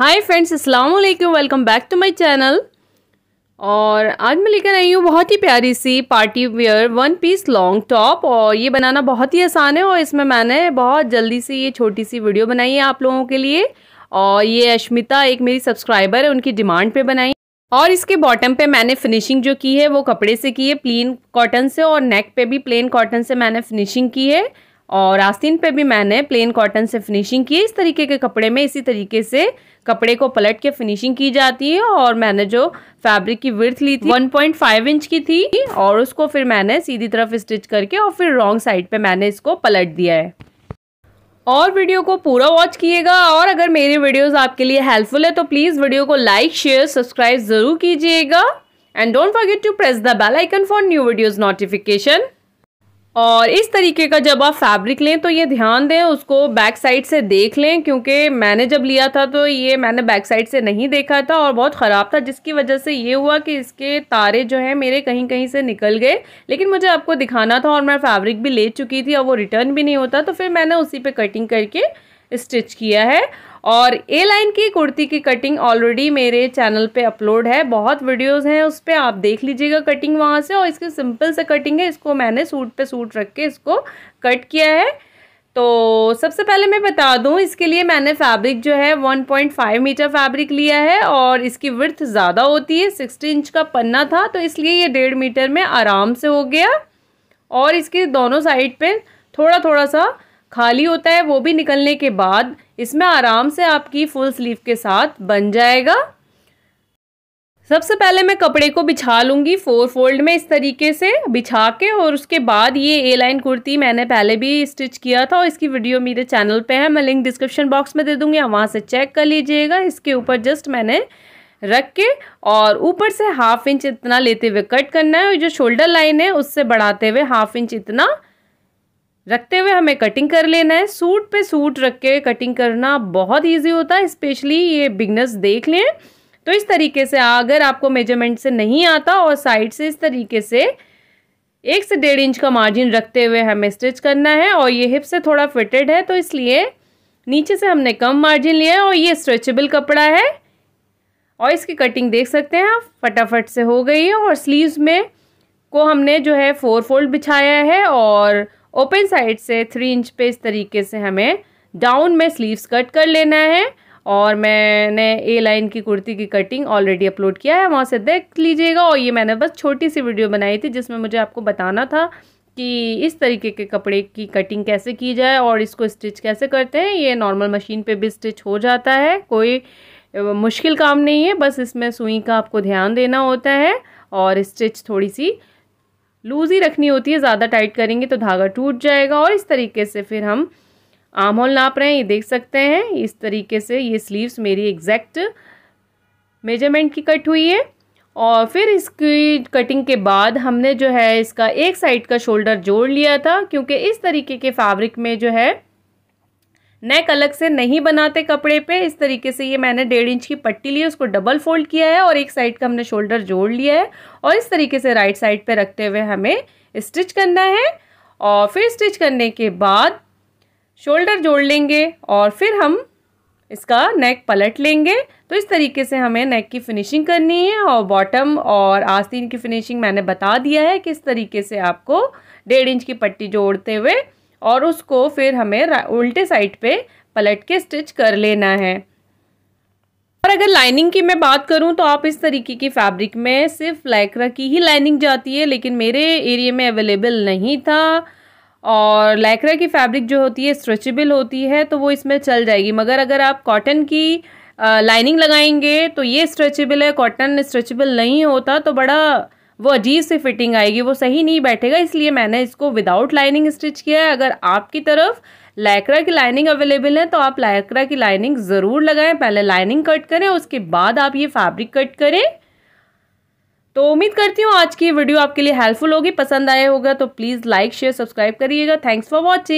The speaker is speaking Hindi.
हाय फ्रेंड्स अस्सलाम वालेकुम welcome back to my channel और आज मैं लेकर आई हूँ बहुत ही प्यारी सी party wear one piece long top और ये बनाना बहुत ही आसान है और इसमें मैंने बहुत जल्दी से ये छोटी सी वीडियो बनाई है आप लोगों के लिए और ये अश्मिता एक मेरी सब्सक्राइबर है उनकी डिमांड पर बनाई और इसके बॉटम पे मैंने फिनिशिंग जो की है वो कपड़े से की है प्लेन कॉटन से और नेक पे भी प्लेन कॉटन से मैंने फिनिशिंग की है और आस्तीन पे भी मैंने प्लेन कॉटन से फिनिशिंग की इस तरीके के कपड़े में इसी तरीके से कपड़े को पलट के फिनिशिंग की जाती है और मैंने जो फैब्रिक की विर्थ ली थी 1.5 इंच की थी और उसको फिर मैंने सीधी तरफ स्टिच करके और फिर रॉन्ग साइड पे मैंने इसको पलट दिया है और वीडियो को पूरा वॉच किएगा और अगर मेरी वीडियोज आपके लिए हेल्पफुल है तो प्लीज़ वीडियो को लाइक शेयर सब्सक्राइब ज़रूर कीजिएगा and don't forget to press the bell icon for new videos notification और इस तरीके का जब आप फैब्रिक लें तो ये ध्यान दें उसको बैक साइड से देख लें क्योंकि मैंने जब लिया था तो ये मैंने बैक साइड से नहीं देखा था और बहुत ख़राब था जिसकी वजह से ये हुआ कि इसके तारे जो हैं मेरे कहीं कहीं से निकल गए लेकिन मुझे आपको दिखाना था और मैं फैब्रिक भी ले चुकी थी और वो रिटर्न भी नहीं होता तो फिर मैंने उसी पर कटिंग करके स्टिच किया है और ए लाइन की कुर्ती की कटिंग ऑलरेडी मेरे चैनल पे अपलोड है बहुत वीडियोस हैं उस पर आप देख लीजिएगा कटिंग वहाँ से और इसकी सिंपल से कटिंग है इसको मैंने सूट पे सूट रख के इसको कट किया है तो सबसे पहले मैं बता दूँ इसके लिए मैंने फैब्रिक जो है 1.5 मीटर फैब्रिक लिया है और इसकी विर्थ ज़्यादा होती है सिक्सटी इंच का पन्ना था तो इसलिए ये डेढ़ मीटर में आराम से हो गया और इसके दोनों साइड पर थोड़ा थोड़ा सा खाली होता है वो भी निकलने के बाद इसमें आराम से आपकी फुल स्लीव के साथ बन जाएगा सबसे पहले मैं कपड़े को बिछा लूँगी फोर फोल्ड में इस तरीके से बिछा के और उसके बाद ये ए लाइन कुर्ती मैंने पहले भी स्टिच किया था और इसकी वीडियो मेरे चैनल पे है मैं लिंक डिस्क्रिप्शन बॉक्स में दे दूँगी आप वहाँ से चेक कर लीजिएगा इसके ऊपर जस्ट मैंने रख के और ऊपर से हाफ इंच इतना लेते हुए कट करना है और जो शोल्डर लाइन है उससे बढ़ाते हुए हाफ इंच इतना रखते हुए हमें कटिंग कर लेना है सूट पे सूट रख के कटिंग करना बहुत ईजी होता है स्पेशली ये बिगनर्स देख लें तो इस तरीके से अगर आपको मेजरमेंट से नहीं आता और साइड से इस तरीके से एक से डेढ़ इंच का मार्जिन रखते हुए हमें स्टिच करना है और ये हिप से थोड़ा फिटेड है तो इसलिए नीचे से हमने कम मार्जिन लिया है और ये स्ट्रेचेबल कपड़ा है और इसकी कटिंग देख सकते हैं आप फटाफट से हो गई है और स्लीव्स में को हमने जो है फोर फोल्ड बिछाया है और ओपन साइड से थ्री इंच पे इस तरीके से हमें डाउन में स्लीव्स कट कर लेना है और मैंने ए लाइन की कुर्ती की कटिंग ऑलरेडी अपलोड किया है वहाँ से देख लीजिएगा और ये मैंने बस छोटी सी वीडियो बनाई थी जिसमें मुझे आपको बताना था कि इस तरीके के कपड़े की कटिंग कैसे की जाए और इसको स्टिच कैसे करते हैं ये नॉर्मल मशीन पे भी स्टिच हो जाता है कोई मुश्किल काम नहीं है बस इसमें सुई का आपको ध्यान देना होता है और स्टिच थोड़ी सी लूज़ ही रखनी होती है ज़्यादा टाइट करेंगे तो धागा टूट जाएगा और इस तरीके से फिर हम आम होल नाप रहे हैं ये देख सकते हैं इस तरीके से ये स्लीव्स मेरी एग्जैक्ट मेजरमेंट की कट हुई है और फिर इसकी कटिंग के बाद हमने जो है इसका एक साइड का शोल्डर जोड़ लिया था क्योंकि इस तरीके के फैब्रिक में जो है नेक अलग से नहीं बनाते कपड़े पे इस तरीके से ये मैंने डेढ़ इंच की पट्टी ली उसको डबल फोल्ड किया है और एक साइड का हमने शोल्डर जोड़ लिया है और इस तरीके से राइट साइड पे रखते हुए हमें स्टिच करना है और फिर स्टिच करने के बाद शोल्डर जोड़ लेंगे और फिर हम इसका नेक पलट लेंगे तो इस तरीके से हमें नेक की फिनिशिंग करनी है और बॉटम और आस्तीन की फिनिशिंग मैंने बता दिया है कि इस तरीके से आपको डेढ़ इंच की पट्टी जोड़ते हुए और उसको फिर हमें उल्टे साइड पे पलट के स्टिच कर लेना है और अगर लाइनिंग की मैं बात करूं तो आप इस तरीके की फैब्रिक में सिर्फ लैकरा की ही लाइनिंग जाती है लेकिन मेरे एरिया में अवेलेबल नहीं था और लैकरा की फैब्रिक जो होती है स्ट्रेचेबल होती है तो वो इसमें चल जाएगी मगर अगर आप कॉटन की लाइनिंग लगाएंगे तो ये स्ट्रेचेबल है कॉटन स्ट्रेचेबल नहीं होता तो बड़ा वो अजीब से फिटिंग आएगी वो सही नहीं बैठेगा इसलिए मैंने इसको विदाउट लाइनिंग स्टिच किया है अगर आपकी तरफ लाइक्रा की लाइनिंग अवेलेबल है तो आप लाइक्रा की लाइनिंग ज़रूर लगाएं पहले लाइनिंग कट करें उसके बाद आप ये फैब्रिक कट करें तो उम्मीद करती हूँ आज की वीडियो आपके लिए हेल्पफुल होगी पसंद आए होगा तो प्लीज़ लाइक शेयर सब्सक्राइब करिएगा थैंक्स फॉर वॉचिंग